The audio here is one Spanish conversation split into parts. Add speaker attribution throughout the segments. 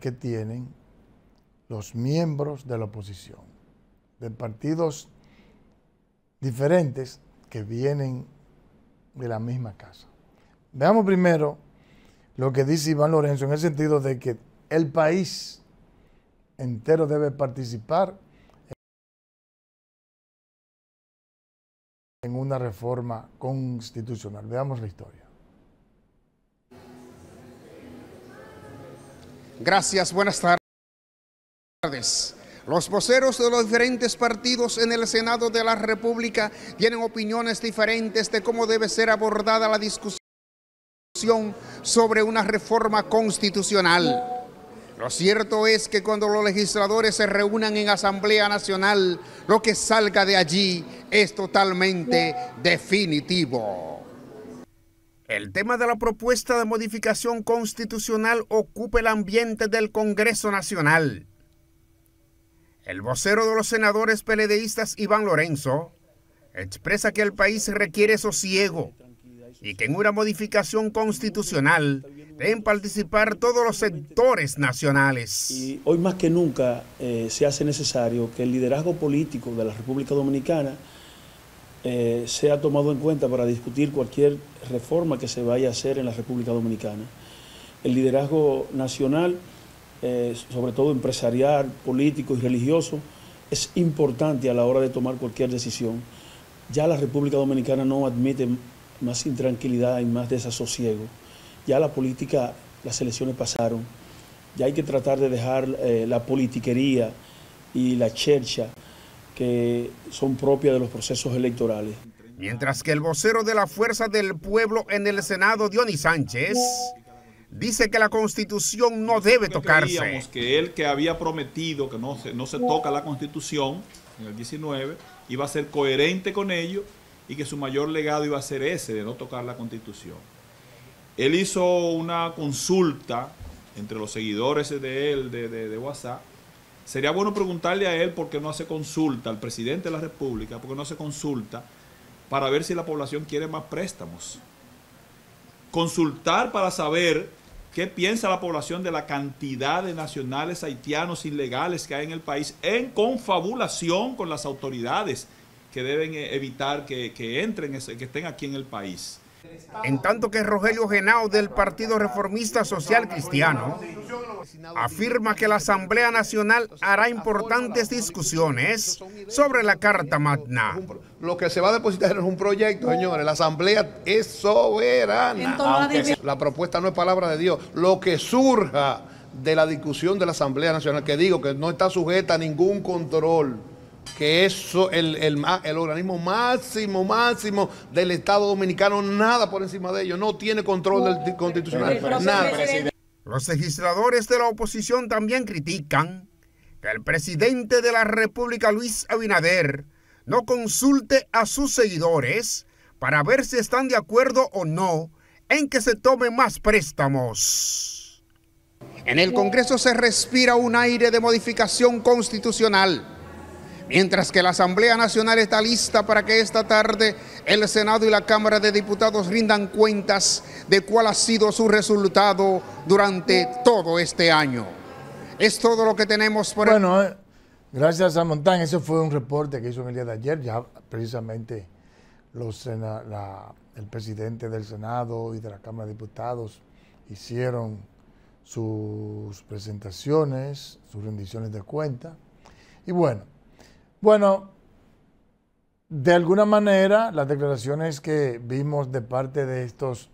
Speaker 1: que tienen los miembros de la oposición, de partidos diferentes que vienen de la misma casa. Veamos primero lo que dice Iván Lorenzo en el sentido de que el país entero debe participar en una reforma constitucional. Veamos la historia.
Speaker 2: Gracias, buenas tardes. Los voceros de los diferentes partidos en el Senado de la República tienen opiniones diferentes de cómo debe ser abordada la discusión sobre una reforma constitucional. Lo cierto es que cuando los legisladores se reúnan en Asamblea Nacional, lo que salga de allí es totalmente definitivo. El tema de la propuesta de modificación constitucional ocupa el ambiente del Congreso Nacional. El vocero de los senadores peledeístas Iván Lorenzo expresa que el país requiere sosiego y que en una modificación constitucional deben participar todos los sectores nacionales. hoy más que nunca eh, se hace necesario que el liderazgo político de la República Dominicana eh, se ha tomado en cuenta para discutir cualquier reforma que se vaya a hacer en la República Dominicana. El liderazgo nacional, eh, sobre todo empresarial, político y religioso, es importante a la hora de tomar cualquier decisión. Ya la República Dominicana no admite más intranquilidad y más desasosiego. Ya la política, las elecciones pasaron. Ya hay que tratar de dejar eh, la politiquería y la chercha que son propias de los procesos electorales. Mientras que el vocero de la Fuerza del Pueblo en el Senado, Dionis Sánchez, dice que la constitución no debe tocarse. Decíamos que él que había prometido que no se, no se toca la constitución en el 19 iba a ser coherente con ello y que su mayor legado iba a ser ese de no tocar la constitución. Él hizo una consulta entre los seguidores de él de, de, de WhatsApp Sería bueno preguntarle a él por qué no hace consulta, al presidente de la República, por qué no hace consulta para ver si la población quiere más préstamos. Consultar para saber qué piensa la población de la cantidad de nacionales haitianos ilegales que hay en el país en confabulación con las autoridades que deben eh, evitar que, que entren, que estén aquí en el país. En tanto que Rogelio Genao del Partido Reformista Social Cristiano afirma que la Asamblea Nacional hará importantes discusiones sobre la Carta Magna. Lo que se va a depositar es un proyecto, señores. La Asamblea es soberana. la propuesta no es palabra de Dios. Lo que surja de la discusión de la Asamblea Nacional, que digo que no está sujeta a ningún control que eso, el, el, el, organismo máximo, máximo del Estado Dominicano, nada por encima de ellos, no tiene control del, constitucional, nada. Los legisladores de la oposición también critican que el presidente de la República, Luis Abinader, no consulte a sus seguidores para ver si están de acuerdo o no en que se tomen más préstamos. En el Congreso se respira un aire de modificación constitucional Mientras que la Asamblea Nacional está lista para que esta tarde el Senado y la Cámara de Diputados rindan cuentas de cuál ha sido su resultado durante todo este año.
Speaker 1: Es todo lo que tenemos por Bueno, eh, gracias a Montán. Ese fue un reporte que hizo el día de ayer. Ya precisamente el presidente del Senado y de la Cámara de Diputados hicieron sus presentaciones, sus rendiciones de cuenta. Y bueno. Bueno, de alguna manera, las declaraciones que vimos de parte de estos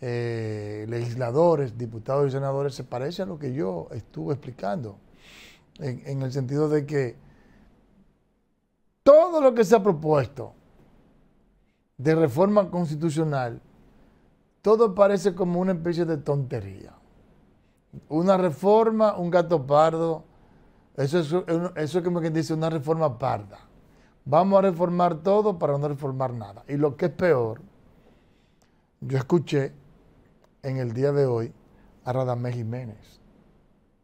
Speaker 1: eh, legisladores, diputados y senadores, se parece a lo que yo estuve explicando, en el sentido de que todo lo que se ha propuesto de reforma constitucional, todo parece como una especie de tontería. Una reforma, un gato pardo, eso es, eso es como quien dice una reforma parda. Vamos a reformar todo para no reformar nada. Y lo que es peor, yo escuché en el día de hoy a Radamés Jiménez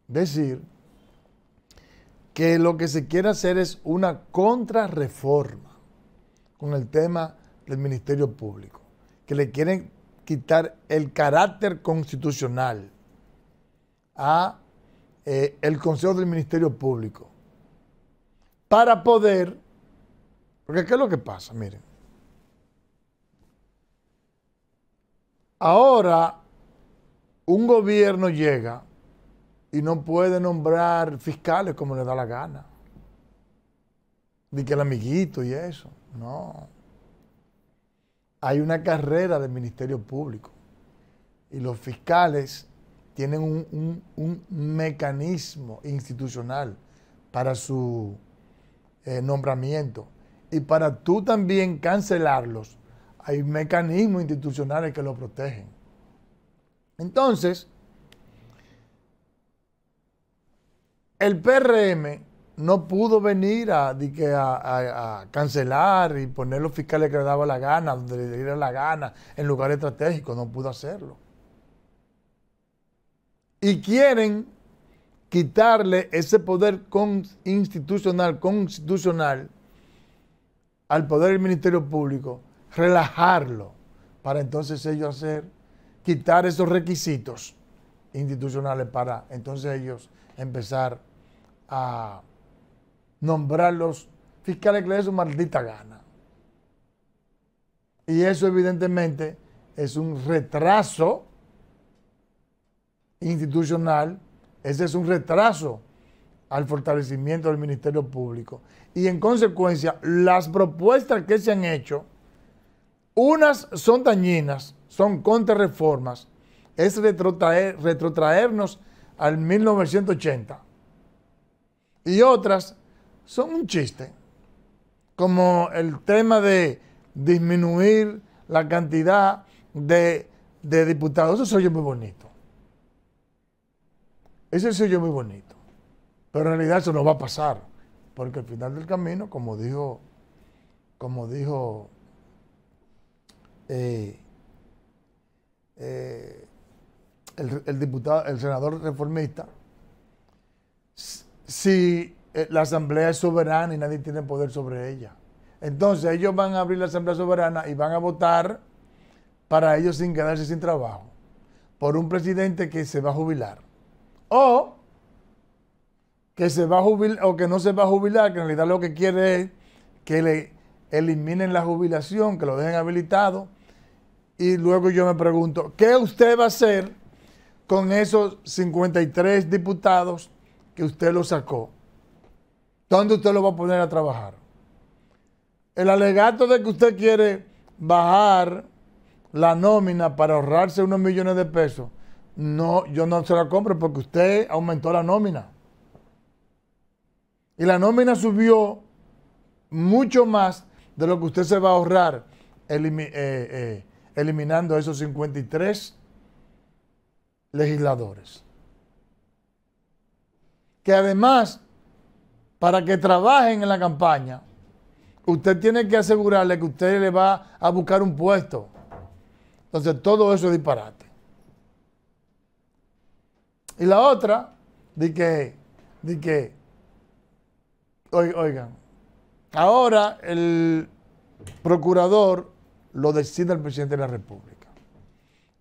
Speaker 1: decir que lo que se quiere hacer es una contrarreforma con el tema del Ministerio Público, que le quieren quitar el carácter constitucional a eh, el Consejo del Ministerio Público para poder, porque ¿qué es lo que pasa? Miren, ahora un gobierno llega y no puede nombrar fiscales como le da la gana, ni que el amiguito y eso, no. Hay una carrera del Ministerio Público y los fiscales tienen un, mecanismo institucional para su eh, nombramiento. Y para tú también cancelarlos, hay mecanismos institucionales que lo protegen. Entonces, el PRM no pudo venir a, a, a, cancelar y poner los fiscales que le daba la gana, donde le diera la gana, en lugares estratégicos, no pudo hacerlo y quieren quitarle ese poder institucional, constitucional al poder del Ministerio Público, relajarlo para entonces ellos hacer, quitar esos requisitos institucionales para entonces ellos empezar a nombrar los fiscales que les su maldita gana. Y eso evidentemente es un retraso institucional, ese es un retraso al fortalecimiento del Ministerio Público. Y en consecuencia, las propuestas que se han hecho, unas son dañinas, son contrarreformas, es retrotraer, retrotraernos al 1980. Y otras son un chiste, como el tema de disminuir la cantidad de, de diputados. Eso se oye muy bonito. Ese sello es muy bonito, pero en realidad eso no va a pasar, porque al final del camino, como dijo, como dijo eh, eh, el, diputado, el senador reformista, si eh, la asamblea es soberana y nadie tiene poder sobre ella. Entonces ellos van a abrir la asamblea soberana y van a votar para ellos sin quedarse sin trabajo, por un presidente que se va a jubilar. O que se va a jubilar o que no se va a jubilar, que en realidad lo que quiere es que le eliminen la jubilación, que lo dejen habilitado. Y luego yo me pregunto, ¿qué usted va a hacer con esos 53 diputados que usted lo sacó? ¿Dónde usted lo va a poner a trabajar? El alegato de que usted quiere bajar la nómina para ahorrarse unos millones de pesos no, yo no se la compro porque usted aumentó la nómina. Y la nómina subió mucho más de lo que usted se va a ahorrar eliminando eh, eh, eliminando esos 53 legisladores. Que además, para que trabajen en la campaña, usted tiene que asegurarle que usted le va a buscar un puesto. Entonces, todo eso es disparate. Y la otra, de que, de que, oigan, ahora el procurador lo decide el presidente de la República.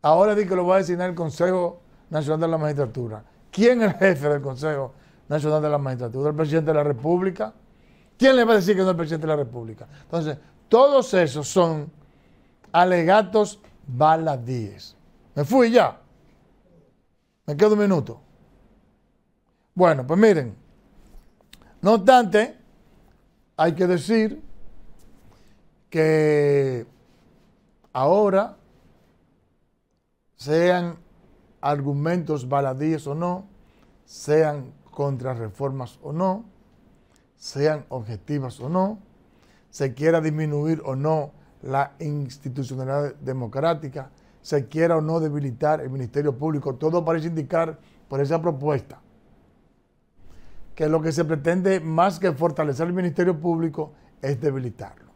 Speaker 1: Ahora di que lo va a designar el Consejo Nacional de la Magistratura. ¿Quién es el jefe del Consejo Nacional de la Magistratura? ¿El presidente de la República? ¿Quién le va a decir que no es el presidente de la República? Entonces, todos esos son alegatos baladíes. Me fui ya. Me quedo un minuto. Bueno, pues miren. No obstante, hay que decir que ahora, sean argumentos baladíes o no, sean contrarreformas o no, sean objetivas o no, se quiera disminuir o no la institucionalidad democrática, se quiera o no debilitar el Ministerio Público. Todo parece indicar por esa propuesta que lo que se pretende más que fortalecer el Ministerio Público es debilitarlo.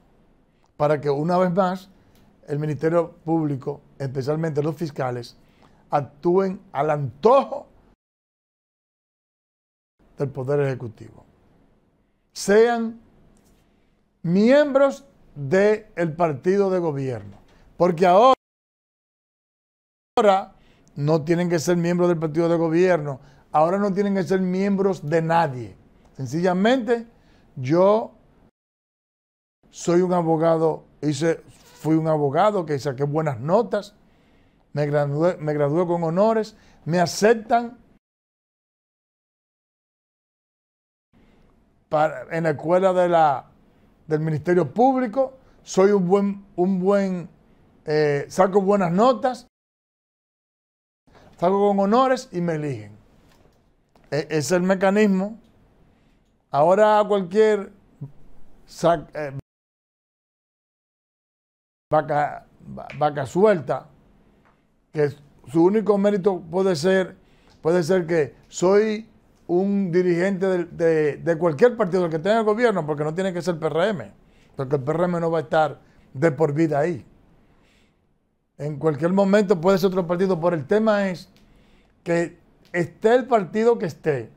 Speaker 1: Para que una vez más el Ministerio Público, especialmente los fiscales, actúen al antojo del Poder Ejecutivo. Sean miembros del partido de gobierno. Porque ahora ahora no tienen que ser miembros del partido de gobierno, ahora no tienen que ser miembros de nadie. Sencillamente, yo soy un abogado, hice, fui un abogado que saqué buenas notas, me gradué, me gradué con honores, me aceptan en la escuela del Ministerio Público, soy un buen, un buen eh, saco buenas notas, salgo con honores y me eligen. E, es el mecanismo. Ahora cualquier eh, vaca, vaca suelta, que su único mérito puede ser, puede ser que soy un dirigente de, cualquier partido que tenga el gobierno, porque no tiene que ser PRM, porque el PRM no va a estar de por vida ahí. En cualquier momento puede ser otro partido, por el tema es que esté el partido que esté,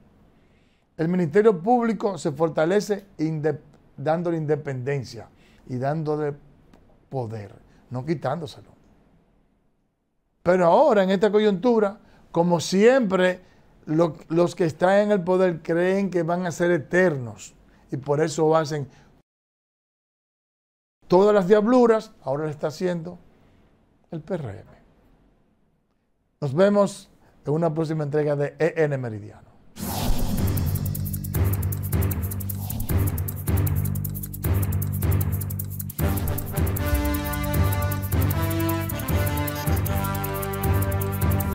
Speaker 1: el Ministerio Público se fortalece dándole independencia y dándole poder, no quitándoselo. Pero ahora, en esta coyuntura, como siempre, los que están en el poder creen que van a ser eternos y por eso hacen todas las diabluras, ahora lo está haciendo el PRM. Nos vemos de una próxima entrega de EN Meridiano.